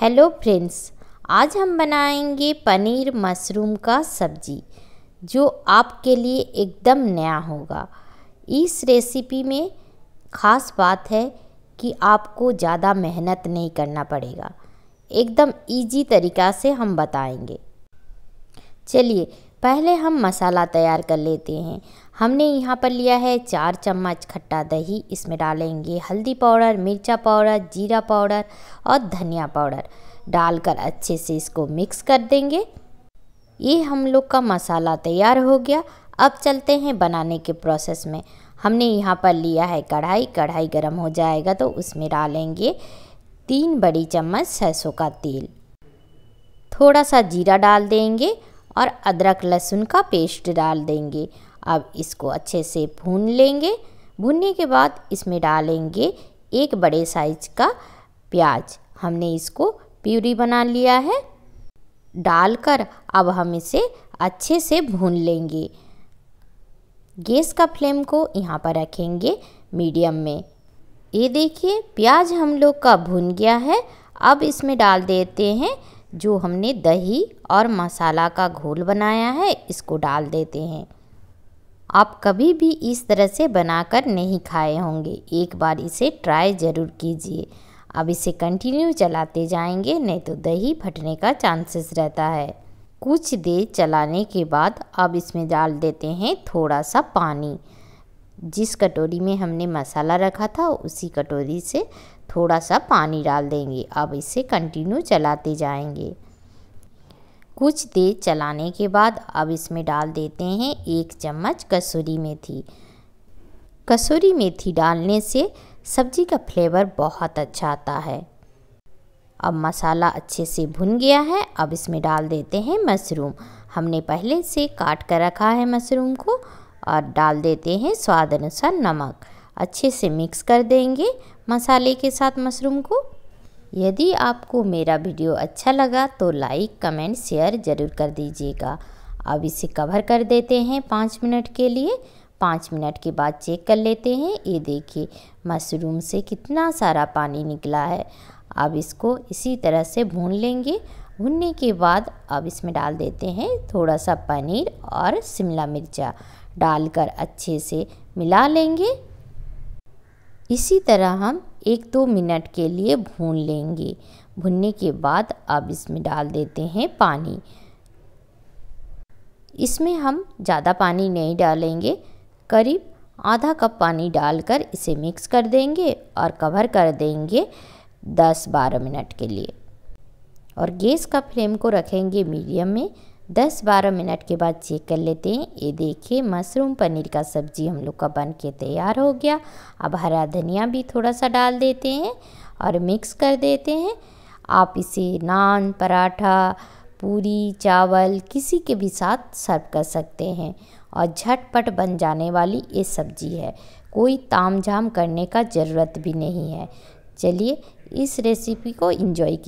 hello friends आज हम बनाएंगे पनीर मशरूम का सब्जी जो आपके लिए एकदम नया होगा इस रेसिपी में ख़ास बात है कि आपको ज़्यादा मेहनत नहीं करना पड़ेगा एकदम इजी तरीक़ा से हम बताएंगे चलिए पहले हम मसाला तैयार कर लेते हैं हमने यहाँ पर लिया है चार चम्मच खट्टा दही इसमें डालेंगे हल्दी पाउडर मिर्चा पाउडर जीरा पाउडर और धनिया पाउडर डालकर अच्छे से इसको मिक्स कर देंगे ये हम लोग का मसाला तैयार हो गया अब चलते हैं बनाने के प्रोसेस में हमने यहाँ पर लिया है कढ़ाई कढ़ाई गर्म हो जाएगा तो उसमें डालेंगे तीन बड़ी चम्मच सरसों का तेल थोड़ा सा जीरा डाल देंगे और अदरक लहसुन का पेस्ट डाल देंगे अब इसको अच्छे से भून लेंगे भूनने के बाद इसमें डालेंगे एक बड़े साइज का प्याज हमने इसको प्यूरी बना लिया है डालकर अब हम इसे अच्छे से भून लेंगे गैस का फ्लेम को यहाँ पर रखेंगे मीडियम में ये देखिए प्याज हम लोग का भून गया है अब इसमें डाल देते हैं जो हमने दही और मसाला का घोल बनाया है इसको डाल देते हैं आप कभी भी इस तरह से बनाकर नहीं खाए होंगे एक बार इसे ट्राई ज़रूर कीजिए अब इसे कंटिन्यू चलाते जाएंगे नहीं तो दही फटने का चांसेस रहता है कुछ देर चलाने के बाद अब इसमें डाल देते हैं थोड़ा सा पानी जिस कटोरी में हमने मसाला रखा था उसी कटोरी से थोड़ा सा पानी डाल देंगे अब इसे कंटिन्यू चलाते जाएंगे कुछ देर चलाने के बाद अब इसमें डाल देते हैं एक चम्मच कसूरी मेथी कसूरी मेथी डालने से सब्ज़ी का फ्लेवर बहुत अच्छा आता है अब मसाला अच्छे से भुन गया है अब इसमें डाल देते हैं मशरूम हमने पहले से काट कर रखा है मशरूम को और डाल देते हैं स्वाद अनुसार नमक अच्छे से मिक्स कर देंगे मसाले के साथ मशरूम को यदि आपको मेरा वीडियो अच्छा लगा तो लाइक कमेंट शेयर ज़रूर कर दीजिएगा अब इसे कवर कर देते हैं पाँच मिनट के लिए पाँच मिनट के बाद चेक कर लेते हैं ये देखिए मशरूम से कितना सारा पानी निकला है अब इसको इसी तरह से भून लेंगे भूनने के बाद अब इसमें डाल देते हैं थोड़ा सा पनीर और शिमला मिर्चा डालकर अच्छे से मिला लेंगे इसी तरह हम एक दो मिनट के लिए भून लेंगे भुनने के बाद अब इसमें डाल देते हैं पानी इसमें हम ज़्यादा पानी नहीं डालेंगे करीब आधा कप पानी डालकर इसे मिक्स कर देंगे और कवर कर देंगे 10-12 मिनट के लिए और गैस का फ्लेम को रखेंगे मीडियम में 10 बारह मिनट के बाद चेक कर लेते हैं ये देखिए मशरूम पनीर का सब्ज़ी हम लोग का बन के तैयार हो गया अब हरा धनिया भी थोड़ा सा डाल देते हैं और मिक्स कर देते हैं आप इसे नान पराठा पूरी चावल किसी के भी साथ सर्व कर सकते हैं और झटपट बन जाने वाली ये सब्ज़ी है कोई ताम झाम करने का ज़रूरत भी नहीं है चलिए इस रेसिपी को इन्जॉय कीजिए